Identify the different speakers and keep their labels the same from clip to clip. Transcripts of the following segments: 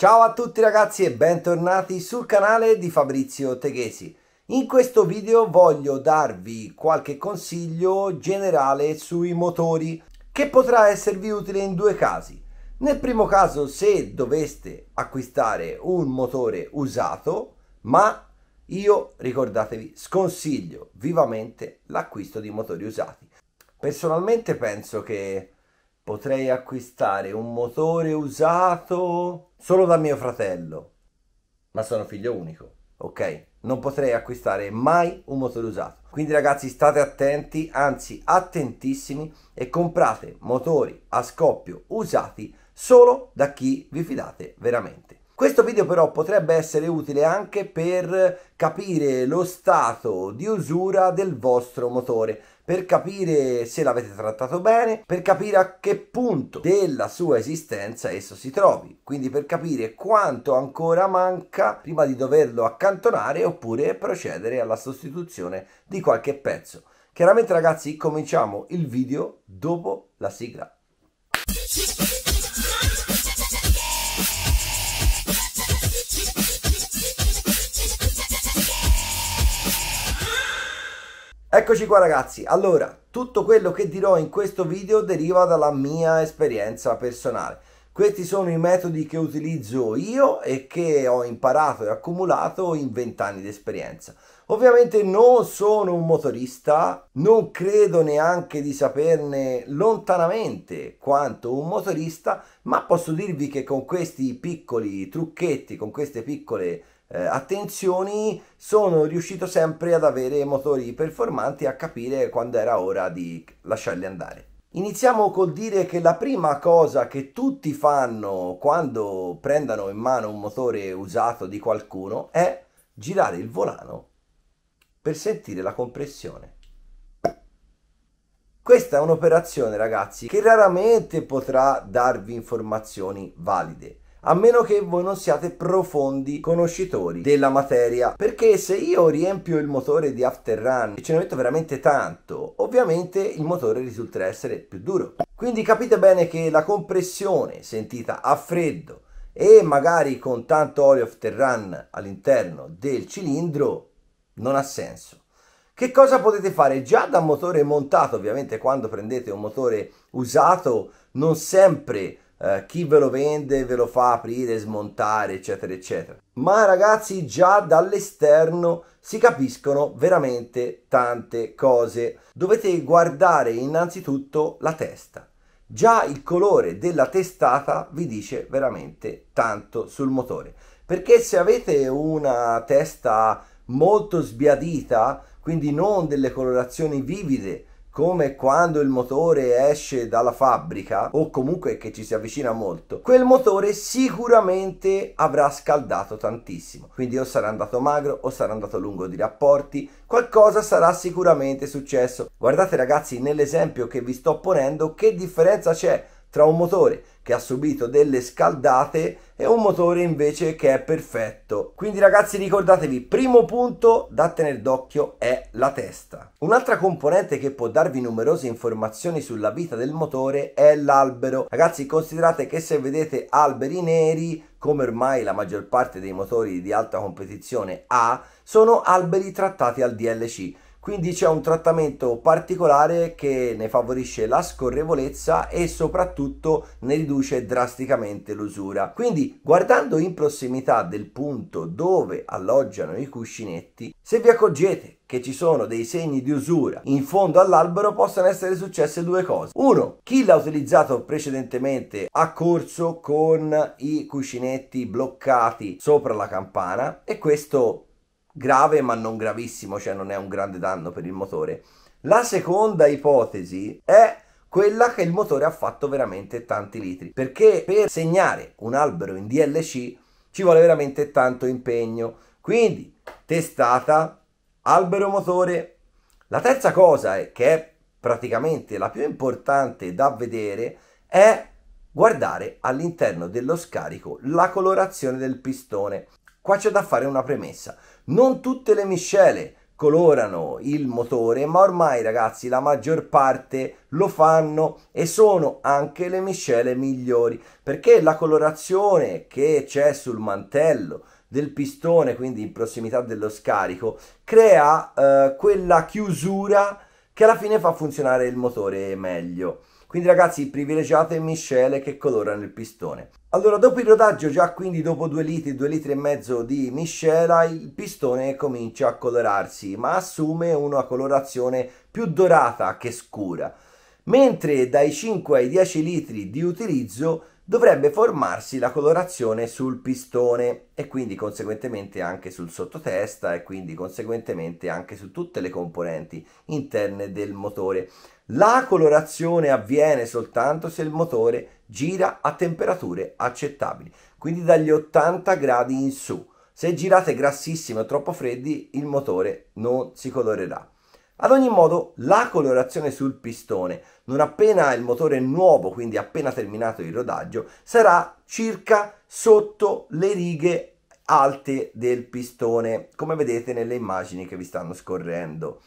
Speaker 1: Ciao a tutti ragazzi e bentornati sul canale di Fabrizio Teghesi. In questo video voglio darvi qualche consiglio generale sui motori che potrà esservi utile in due casi. Nel primo caso se doveste acquistare un motore usato, ma io ricordatevi sconsiglio vivamente l'acquisto di motori usati. Personalmente penso che potrei acquistare un motore usato solo da mio fratello. Ma sono figlio unico. Ok, non potrei acquistare mai un motore usato. Quindi ragazzi state attenti, anzi attentissimi e comprate motori a scoppio usati solo da chi vi fidate veramente. Questo video però potrebbe essere utile anche per capire lo stato di usura del vostro motore per capire se l'avete trattato bene, per capire a che punto della sua esistenza esso si trovi, quindi per capire quanto ancora manca prima di doverlo accantonare oppure procedere alla sostituzione di qualche pezzo. Chiaramente ragazzi cominciamo il video dopo la sigla. Eccoci qua ragazzi, allora tutto quello che dirò in questo video deriva dalla mia esperienza personale. Questi sono i metodi che utilizzo io e che ho imparato e accumulato in 20 anni di esperienza. Ovviamente non sono un motorista, non credo neanche di saperne lontanamente quanto un motorista, ma posso dirvi che con questi piccoli trucchetti, con queste piccole eh, attenzioni sono riuscito sempre ad avere motori performanti e a capire quando era ora di lasciarli andare. Iniziamo col dire che la prima cosa che tutti fanno quando prendono in mano un motore usato di qualcuno è girare il volano per sentire la compressione. Questa è un'operazione, ragazzi, che raramente potrà darvi informazioni valide a meno che voi non siate profondi conoscitori della materia perché se io riempio il motore di after run e ce ne metto veramente tanto ovviamente il motore risulterà essere più duro quindi capite bene che la compressione sentita a freddo e magari con tanto olio after run all'interno del cilindro non ha senso che cosa potete fare? Già da motore montato, ovviamente quando prendete un motore usato non sempre eh, chi ve lo vende ve lo fa aprire, smontare, eccetera, eccetera. Ma ragazzi, già dall'esterno si capiscono veramente tante cose. Dovete guardare innanzitutto la testa. Già il colore della testata vi dice veramente tanto sul motore. Perché se avete una testa molto sbiadita, quindi non delle colorazioni vivide, come quando il motore esce dalla fabbrica o comunque che ci si avvicina molto, quel motore sicuramente avrà scaldato tantissimo. Quindi o sarà andato magro o sarà andato lungo di rapporti, qualcosa sarà sicuramente successo. Guardate ragazzi nell'esempio che vi sto ponendo che differenza c'è tra un motore che ha subito delle scaldate e un motore invece che è perfetto. Quindi ragazzi ricordatevi, primo punto da tenere d'occhio è la testa. Un'altra componente che può darvi numerose informazioni sulla vita del motore è l'albero. Ragazzi considerate che se vedete alberi neri, come ormai la maggior parte dei motori di alta competizione ha, sono alberi trattati al DLC quindi c'è un trattamento particolare che ne favorisce la scorrevolezza e soprattutto ne riduce drasticamente l'usura. Quindi guardando in prossimità del punto dove alloggiano i cuscinetti, se vi accorgete che ci sono dei segni di usura in fondo all'albero possono essere successe due cose. Uno, chi l'ha utilizzato precedentemente ha corso con i cuscinetti bloccati sopra la campana e questo grave ma non gravissimo, cioè non è un grande danno per il motore. La seconda ipotesi è quella che il motore ha fatto veramente tanti litri, perché per segnare un albero in DLC ci vuole veramente tanto impegno. Quindi testata, albero motore. La terza cosa è, che è praticamente la più importante da vedere è guardare all'interno dello scarico la colorazione del pistone. Qua c'è da fare una premessa. Non tutte le miscele colorano il motore, ma ormai ragazzi la maggior parte lo fanno e sono anche le miscele migliori perché la colorazione che c'è sul mantello del pistone, quindi in prossimità dello scarico, crea eh, quella chiusura che alla fine fa funzionare il motore meglio. Quindi ragazzi privilegiate miscele che colorano il pistone. Allora dopo il rodaggio, già quindi dopo 2 litri, 2 litri e mezzo di miscela, il pistone comincia a colorarsi, ma assume una colorazione più dorata che scura. Mentre dai 5 ai 10 litri di utilizzo dovrebbe formarsi la colorazione sul pistone e quindi conseguentemente anche sul sottotesta e quindi conseguentemente anche su tutte le componenti interne del motore. La colorazione avviene soltanto se il motore gira a temperature accettabili, quindi dagli 80 gradi in su. Se girate grassissimi o troppo freddi, il motore non si colorerà. Ad ogni modo, la colorazione sul pistone, non appena il motore è nuovo, quindi appena terminato il rodaggio, sarà circa sotto le righe alte del pistone, come vedete nelle immagini che vi stanno scorrendo.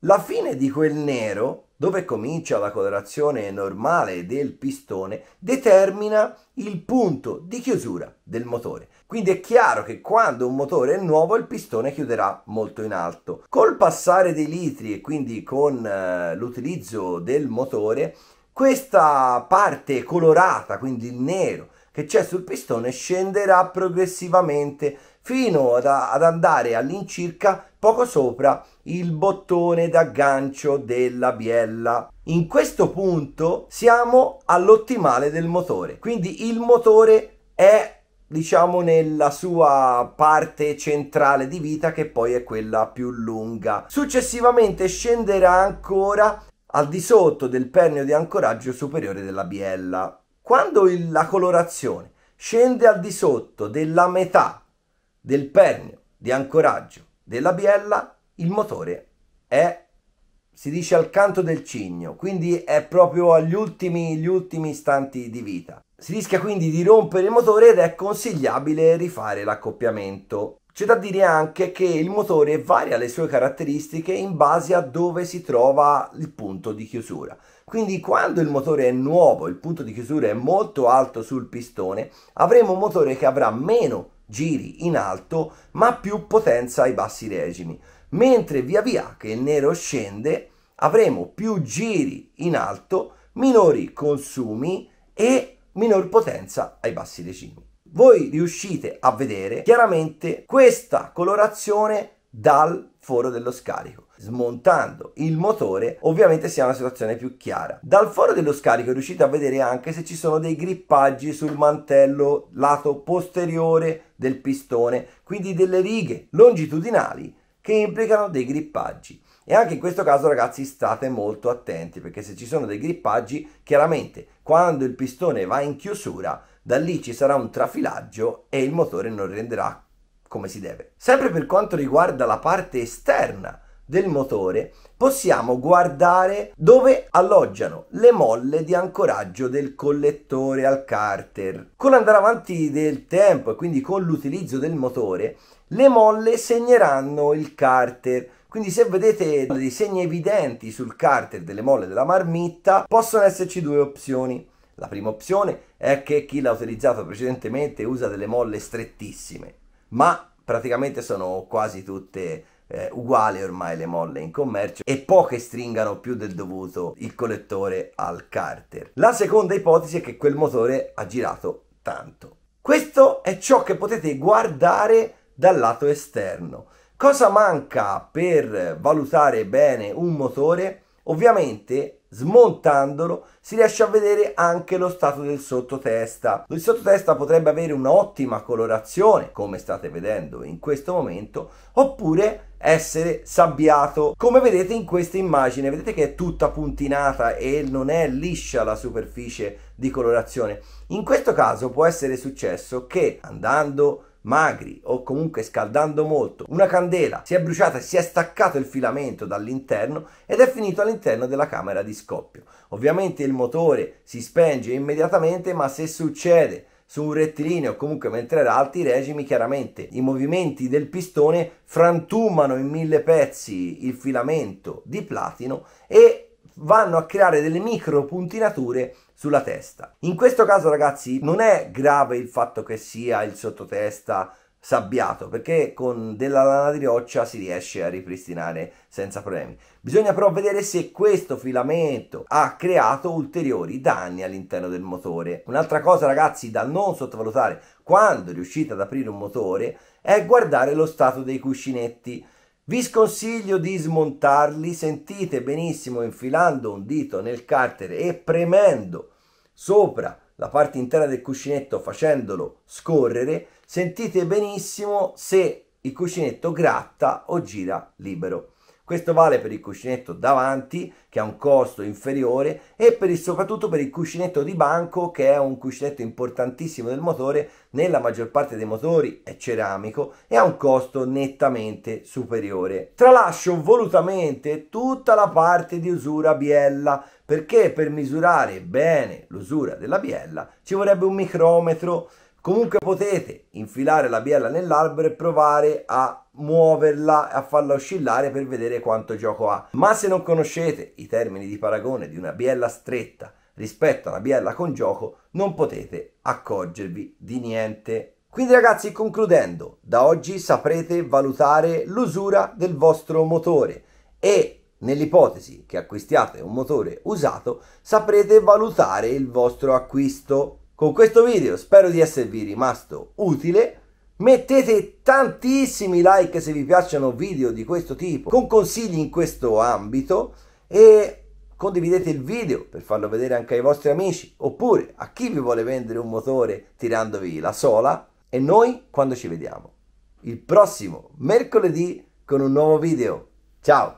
Speaker 1: La fine di quel nero dove comincia la colorazione normale del pistone, determina il punto di chiusura del motore. Quindi è chiaro che quando un motore è nuovo il pistone chiuderà molto in alto. Col passare dei litri e quindi con eh, l'utilizzo del motore, questa parte colorata, quindi il nero, che c'è sul pistone scenderà progressivamente fino ad, ad andare all'incirca poco sopra il bottone d'aggancio della biella. In questo punto siamo all'ottimale del motore, quindi il motore è diciamo nella sua parte centrale di vita che poi è quella più lunga. Successivamente scenderà ancora al di sotto del pernio di ancoraggio superiore della biella. Quando il, la colorazione scende al di sotto della metà del pernio di ancoraggio della biella, il motore è si dice al canto del cigno, quindi è proprio agli ultimi, gli ultimi istanti di vita. Si rischia quindi di rompere il motore ed è consigliabile rifare l'accoppiamento. C'è da dire anche che il motore varia le sue caratteristiche in base a dove si trova il punto di chiusura. Quindi quando il motore è nuovo, il punto di chiusura è molto alto sul pistone, avremo un motore che avrà meno giri in alto ma più potenza ai bassi regimi. Mentre via via che il nero scende avremo più giri in alto, minori consumi e minor potenza ai bassi regimi voi riuscite a vedere chiaramente questa colorazione dal foro dello scarico smontando il motore ovviamente si ha una situazione più chiara dal foro dello scarico riuscite a vedere anche se ci sono dei grippaggi sul mantello lato posteriore del pistone quindi delle righe longitudinali che implicano dei grippaggi e anche in questo caso ragazzi state molto attenti perché se ci sono dei grippaggi chiaramente quando il pistone va in chiusura da lì ci sarà un trafilaggio e il motore non renderà come si deve. Sempre per quanto riguarda la parte esterna del motore, possiamo guardare dove alloggiano le molle di ancoraggio del collettore al carter. Con l'andare avanti del tempo e quindi con l'utilizzo del motore, le molle segneranno il carter. Quindi se vedete dei segni evidenti sul carter delle molle della marmitta, possono esserci due opzioni la prima opzione è che chi l'ha utilizzato precedentemente usa delle molle strettissime, ma praticamente sono quasi tutte eh, uguali ormai le molle in commercio e poche stringano più del dovuto il collettore al carter. La seconda ipotesi è che quel motore ha girato tanto. Questo è ciò che potete guardare dal lato esterno. Cosa manca per valutare bene un motore? Ovviamente smontandolo si riesce a vedere anche lo stato del sottotesta. Il sottotesta potrebbe avere un'ottima colorazione, come state vedendo in questo momento, oppure essere sabbiato come vedete in questa immagine vedete che è tutta puntinata e non è liscia la superficie di colorazione in questo caso può essere successo che andando magri o comunque scaldando molto una candela si è bruciata e si è staccato il filamento dall'interno ed è finito all'interno della camera di scoppio. Ovviamente il motore si spenge immediatamente ma se succede su un rettilineo o comunque mentre era alti regimi chiaramente i movimenti del pistone frantumano in mille pezzi il filamento di platino e vanno a creare delle micro puntinature sulla testa. In questo caso ragazzi non è grave il fatto che sia il sottotesta sabbiato perché con della lana di roccia si riesce a ripristinare senza problemi. Bisogna però vedere se questo filamento ha creato ulteriori danni all'interno del motore. Un'altra cosa ragazzi da non sottovalutare quando riuscite ad aprire un motore è guardare lo stato dei cuscinetti vi sconsiglio di smontarli, sentite benissimo infilando un dito nel cartere e premendo sopra la parte intera del cuscinetto facendolo scorrere, sentite benissimo se il cuscinetto gratta o gira libero. Questo vale per il cuscinetto davanti che ha un costo inferiore e per il, soprattutto per il cuscinetto di banco che è un cuscinetto importantissimo del motore, nella maggior parte dei motori è ceramico e ha un costo nettamente superiore. Tralascio volutamente tutta la parte di usura biella perché per misurare bene l'usura della biella ci vorrebbe un micrometro Comunque potete infilare la biella nell'albero e provare a muoverla, e a farla oscillare per vedere quanto gioco ha. Ma se non conoscete i termini di paragone di una biella stretta rispetto a una biella con gioco, non potete accorgervi di niente. Quindi ragazzi, concludendo, da oggi saprete valutare l'usura del vostro motore e nell'ipotesi che acquistiate un motore usato, saprete valutare il vostro acquisto con questo video spero di esservi rimasto utile. Mettete tantissimi like se vi piacciono video di questo tipo, con consigli in questo ambito e condividete il video per farlo vedere anche ai vostri amici oppure a chi vi vuole vendere un motore tirandovi la sola e noi quando ci vediamo il prossimo mercoledì con un nuovo video. Ciao!